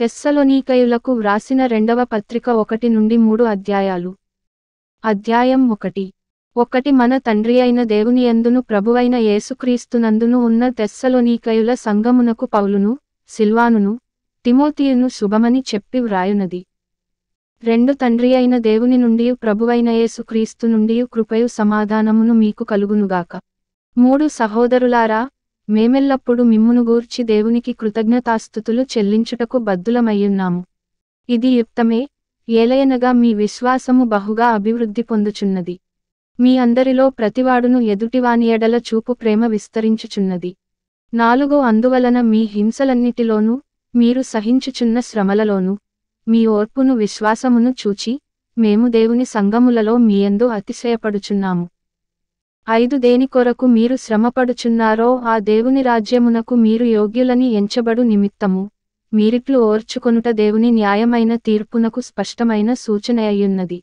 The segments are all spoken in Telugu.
తెస్సలోనీకయులకు వ్రాసిన రెండవ పత్రిక ఒకటి నుండి మూడు అధ్యాయాలు అధ్యాయం ఒకటి ఒకటి మన తండ్రి అయిన దేవుని ఎందును ప్రభువైన యేసుక్రీస్తునందును ఉన్న తెస్సలోనీకయుల సంగమునకు పౌలును సిల్వానును తిమోతియును శుభమని చెప్పి వ్రాయునది రెండు తండ్రి అయిన దేవుని నుండి ప్రభువైన యేసుక్రీస్తు నుండి కృపయు సమాధానమును మీకు కలుగునుగాక మూడు సహోదరులారా మేమెల్లప్పుడు మిమ్మును గూర్చి దేవునికి కృతజ్ఞతాస్థుతులు చెల్లించుటకు బద్దులమయ్యున్నాము ఇది యుక్తమే ఏలయనగా మీ విశ్వాసము బహుగా అభివృద్ధి పొందుచున్నది మీ అందరిలో ప్రతివాడును ఎదుటివాని ఎడల చూపు ప్రేమ విస్తరించుచున్నది నాలుగో అందువలన మీ హింసలన్నిటిలోనూ మీరు సహించుచున్న శ్రమలలోనూ మీ ఓర్పును విశ్వాసమును చూచి మేము దేవుని సంగములలో మీయందు అతిశయపడుచున్నాము ఐదు దేని కొరకు మీరు శ్రమపడుచున్నారో ఆ దేవుని రాజ్యమునకు మీరు యోగ్యులని ఎంచబడు నిమిత్తము మీరిట్లు ఓర్చుకొనుట దేవుని న్యాయమైన తీర్పునకు స్పష్టమైన సూచన అయ్యున్నది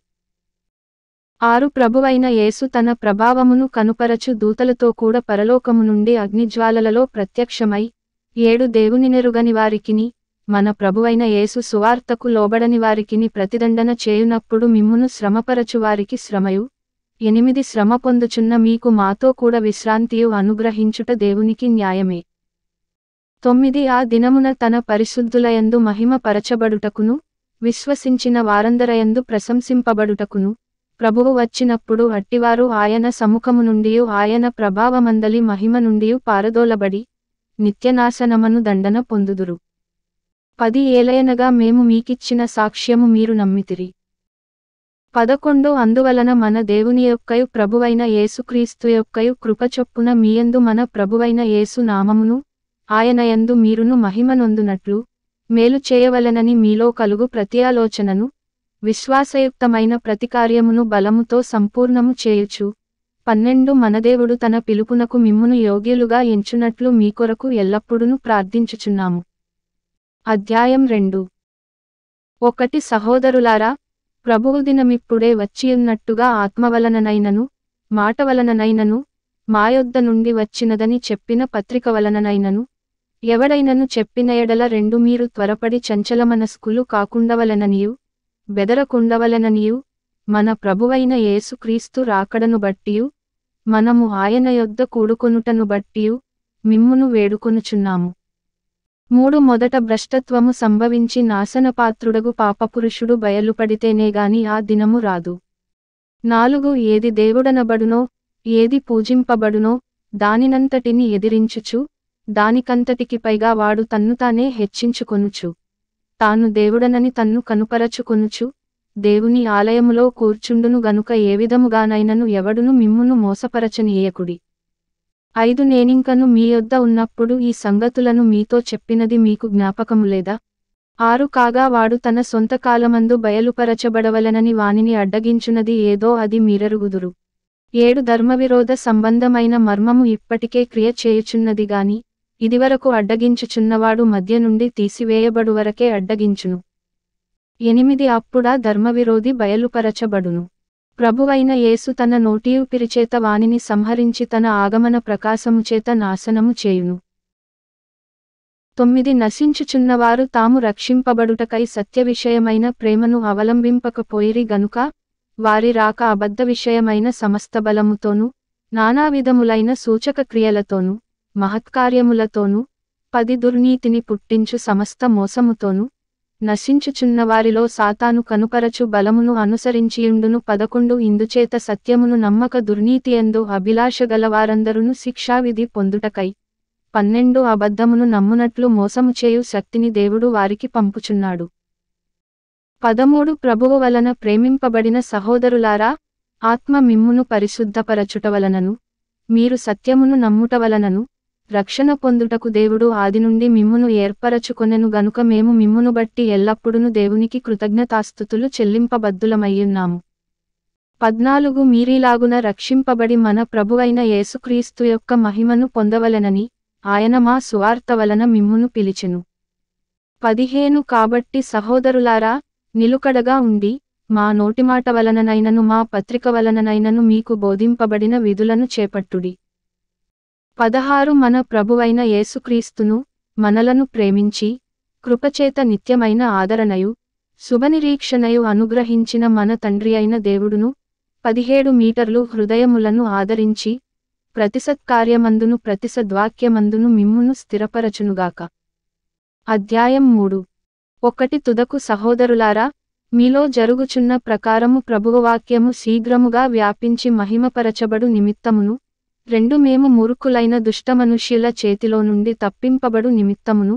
ఆరు ప్రభువైన యేసు తన ప్రభావమును కనుపరచు దూతలతో కూడా పరలోకము నుండి అగ్నిజ్వాలలలో ప్రత్యక్షమై ఏడు దేవుని నెరుగని వారికిని మన ప్రభువైన యేసు సువార్తకు లోబడని వారికిని ప్రతిదండన చేయునప్పుడు మిమ్మును శ్రమపరచు వారికి శ్రమయు ఎనిమిది శ్రమ పొందుచున్న మీకు మాతో కూడా విశ్రాంతియు అనుగ్రహించుట దేవునికి న్యాయమే తొమ్మిది ఆ దినమున తన పరిశుద్ధులయందు మహిమ పరచబడుటకును విశ్వసించిన వారందరయందు ప్రశంసింపబడుటకును ప్రభువు వచ్చినప్పుడు అట్టివారు ఆయన సముఖము నుండి ఆయన ప్రభావమందలి మహిమ నుండి పారదోలబడి నిత్యనాశనమను దండన పొందుదురు పది ఏలయనగా మేము మీకిచ్చిన సాక్ష్యము మీరు నమ్మితిరి పదకొండు అందువలన మన దేవుని యొక్కయు ప్రభువైన యేసుక్రీస్తు యొక్కయు కృపచొప్పున మీయందు మన ప్రభువైన యేసు నామమును ఆయనయందు మీరును మహిమనొందునట్లు మేలు చేయవలనని మీలో కలుగు ప్రత్యాలోచనను విశ్వాసయుక్తమైన ప్రతికార్యమును బలముతో సంపూర్ణము చేయుచు పన్నెండు మనదేవుడు తన పిలుపునకు మిమ్మును యోగ్యులుగా ఎంచునట్లు మీ కొరకు ఎల్లప్పుడూ ప్రార్థించుచున్నాము అధ్యాయం రెండు ఒకటి సహోదరులారా ప్రభువుదినమిప్పుడే వచ్చియున్నట్టుగా ఆత్మవలననైనను మాటవలననైనను మాయొద్ద నుండి వచ్చినదని చెప్పిన పత్రిక వలననైనను ఎవడైనను చెప్పిన ఎడల రెండు మీరు త్వరపడి మనస్కులు కాకుండవలననియు బెదరకుండవలననియు మన ప్రభువైన యేసుక్రీస్తు రాకడను బట్టియు మనము ఆయన యొద్ద కూడుకొనుటను బట్టియు మిమ్మును వేడుకొనుచున్నాము మూడు మొదట భ్రష్టత్వము సంభవించి నాశనపాత్రుడగు పాపపురుషుడు బయలుపడితేనే గాని ఆ దినము రాదు నాలుగు ఏది దేవుడనబడునో ఏది పూజింపబడునో దానినంతటిని ఎదిరించుచు దానికంతటికి పైగా వాడు తన్ను తానే హెచ్చించుకొనుచు తాను దేవుడనని తన్ను కనుపరచుకొనుచు దేవుని ఆలయములో కూర్చుండును గనుక ఏ విధముగానైనను ఎవడును మిమ్మును మోసపరచనీయకుడి ఐదు నేనింకను మీ యొద్ద ఉన్నప్పుడు ఈ సంగతులను మీతో చెప్పినది మీకు జ్ఞాపకము లేదా ఆరు కాగా వాడు తన సొంత కాలమందు బయలుపరచబడవలనని వానిని అడ్డగించునది ఏదో అది మీరరుగుదురు ఏడు ధర్మవిరోధ సంబంధమైన మర్మము ఇప్పటికే క్రియ చేయుచున్నది గాని ఇదివరకు అడ్డగించుచున్నవాడు మధ్య నుండి తీసివేయబడు వరకే అడ్డగించును ఎనిమిది అప్పుడా ధర్మవిరోధి బయలుపరచబడును ప్రభువైన యేసు తన నోటియు పిరిచేత వానిని సంహరించి తన ఆగమన ప్రకాశముచేత నాశనము చేయును తొమ్మిది నశించుచున్నవారు తాము రక్షింపబడుటకై సత్య విషయమైన ప్రేమను అవలంబింపకపోయిరి గనుక వారి రాక అబద్ధ విషయమైన సమస్త బలముతోనూ నానావిధములైన సూచక క్రియలతోనూ మహత్కార్యములతోనూ పది దుర్నీతిని పుట్టించు సమస్త మోసముతోనూ నశించుచున్నవారిలో సాతాను కనుపరచు బలమును అనుసరించియుండును పదకొండు ఇందుచేత సత్యమును నమ్మక దుర్నీతి అభిలాష అభిలాషగలవారందరును శిక్షావిధి పొందుటకై పన్నెండు అబద్ధమును నమ్మునట్లు మోసము చేయు శక్తిని దేవుడు వారికి పంపుచున్నాడు పదమూడు ప్రభువు వలన ప్రేమింపబడిన సహోదరులారా ఆత్మ మిమ్మును పరిశుద్ధపరచుట వలనను మీరు సత్యమును నమ్ముట వలనను రక్షణ పొందుటకు దేవుడు ఆది నుండి మిమ్మును ఏర్పరచుకొనెను గనుక మేము మిమ్మును బట్టి ఎల్లప్పుడును దేవునికి కృతజ్ఞతాస్థుతులు చెల్లింపబద్దులమయ్యున్నాము పద్నాలుగు మీరీలాగున రక్షింపబడి మన ప్రభువైన యేసుక్రీస్తు యొక్క మహిమను పొందవలెనని ఆయన మా సువార్త వలన మిమ్మును పిలిచెను పదిహేను కాబట్టి సహోదరులారా నిలుకడగా ఉండి మా నోటిమాట వలననైనను మా పత్రిక వలననైనను మీకు బోధింపబడిన విధులను చేపట్టుడి పదహారు మన ప్రభువైన యేసుక్రీస్తును మనలను ప్రేమించి కృపచేత నిత్యమైన ఆదరణయు శుభనిరీక్షణయు అనుగ్రహించిన మన తండ్రి అయిన దేవుడును పదిహేడు మీటర్లు హృదయములను ఆదరించి ప్రతిసత్కార్యమందును ప్రతిసద్వాక్యమందును మిమ్మును స్థిరపరచునుగాక అధ్యాయం మూడు ఒకటి తుదకు సహోదరులారా మీలో జరుగుచున్న ప్రకారము ప్రభువవాక్యము శీఘ్రముగా వ్యాపించి మహిమపరచబడు నిమిత్తమును రెండు మేము మూర్ఖులైన దుష్టమనుష్యుల చేతిలో నుండి తప్పింపబడు నిమిత్తమును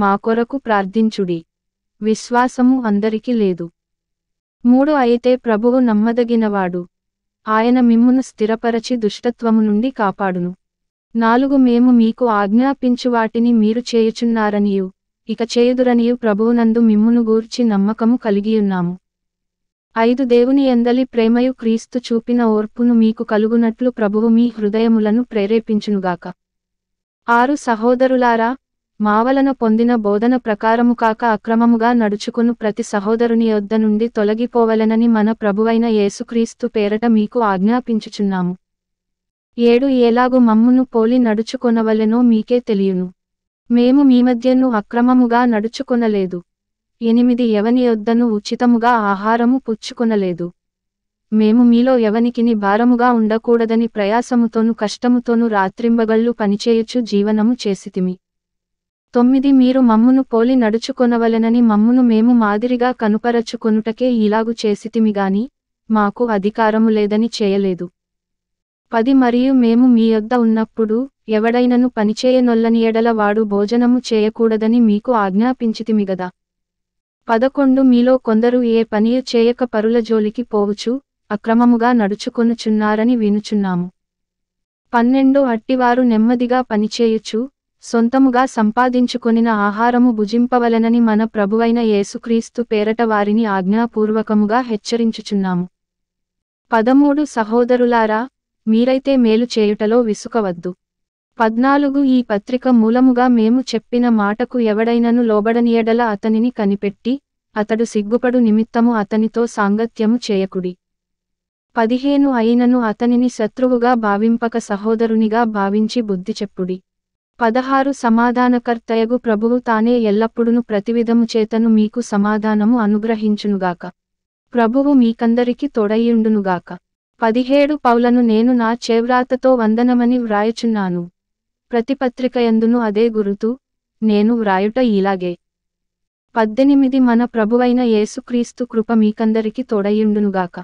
మా కొరకు ప్రార్థించుడి విశ్వాసము అందరికీ లేదు మూడు అయితే ప్రభువు నమ్మదగినవాడు ఆయన మిమ్మును స్థిరపరచి దుష్టత్వము నుండి కాపాడును నాలుగు మేము మీకు ఆజ్ఞాపించు వాటిని మీరు చేయుచున్నారనియు ఇక చేయుదురనియు ప్రభువునందు మిమ్మును గూర్చి నమ్మకము కలిగియున్నాము ఐదు దేవుని ఎందలి ప్రేమయు క్రీస్తు చూపిన ఓర్పును మీకు కలుగునట్లు ప్రభువు మీ హృదయములను ప్రేరేపించునుగాక ఆరు సహోదరులారా మావలన పొందిన బోధన ప్రకారము కాక అక్రమముగా నడుచుకును ప్రతి సహోదరుని యొద్ద నుండి తొలగిపోవలెనని మన ప్రభువైన యేసుక్రీస్తు పేరట మీకు ఆజ్ఞాపించుచున్నాము ఏడు ఏలాగు మమ్మును పోలి నడుచుకొనవలెనో మీకే తెలియను మేము మీ మధ్యను అక్రమముగా నడుచుకొనలేదు ఎనిమిది ఎవని యొద్దను ఉచితముగా ఆహారము పుచ్చుకొనలేదు మేము మీలో ఎవనికిని భారముగా ఉండకూడదని ప్రయాసముతోను కష్టముతోను రాత్రింబగళ్ళు పనిచేయుచు జీవనము చేసితిమి తొమ్మిది మీరు మమ్మును పోలి నడుచుకొనవలెనని మమ్మును మేము మాదిరిగా కనుపరచుకొనుటకే ఇలాగు చేసితిమి గాని మాకు అధికారము లేదని చేయలేదు పది మరియు మేము మీ యొద్ద ఉన్నప్పుడు ఎవడైనను పనిచేయనొల్లని ఎడల వాడు భోజనము చేయకూడదని మీకు ఆజ్ఞాపించితిమిగదా పదకొండు మీలో కొందరు ఏ పనియు చేయక పరుల జోలికి పోవచ్చు అక్రమముగా నడుచుకొనుచున్నారని వినుచున్నాము పన్నెండు అట్టివారు నెమ్మదిగా పనిచేయుచు సొంతముగా సంపాదించుకొనిన ఆహారము భుజింపవలనని మన ప్రభువైన యేసుక్రీస్తు పేరట వారిని ఆజ్ఞాపూర్వకముగా హెచ్చరించుచున్నాము పదమూడు సహోదరులారా మీరైతే మేలు చేయుటలో విసుకవద్దు పద్నాలుగు ఈ పత్రిక మూలముగా మేము చెప్పిన మాటకు ఎవడైనను లోబడనియడల అతనిని కనిపెట్టి అతడు సిగ్గుపడు నిమిత్తము అతనితో సాంగత్యము చేయకుడి పదిహేను అయినను అతనిని శత్రువుగా భావింపక సహోదరునిగా భావించి బుద్ధి చెప్పుడి పదహారు సమాధానకర్తయగు ప్రభువు తానే ఎల్లప్పుడును ప్రతివిధము చేతను మీకు సమాధానము అనుగ్రహించునుగాక ప్రభువు మీకందరికీ తొడయుండునుగాక పదిహేడు పౌలను నేను నా చేవ్రాతతో వందనమని వ్రాయచున్నాను ప్రతిపత్రికయందును అదే గురుతు నేను వ్రాయుట ఇలాగే పద్దెనిమిది మన ప్రభువైన యేసుక్రీస్తు కృప మీకందరికీ తోడయుండునుగాక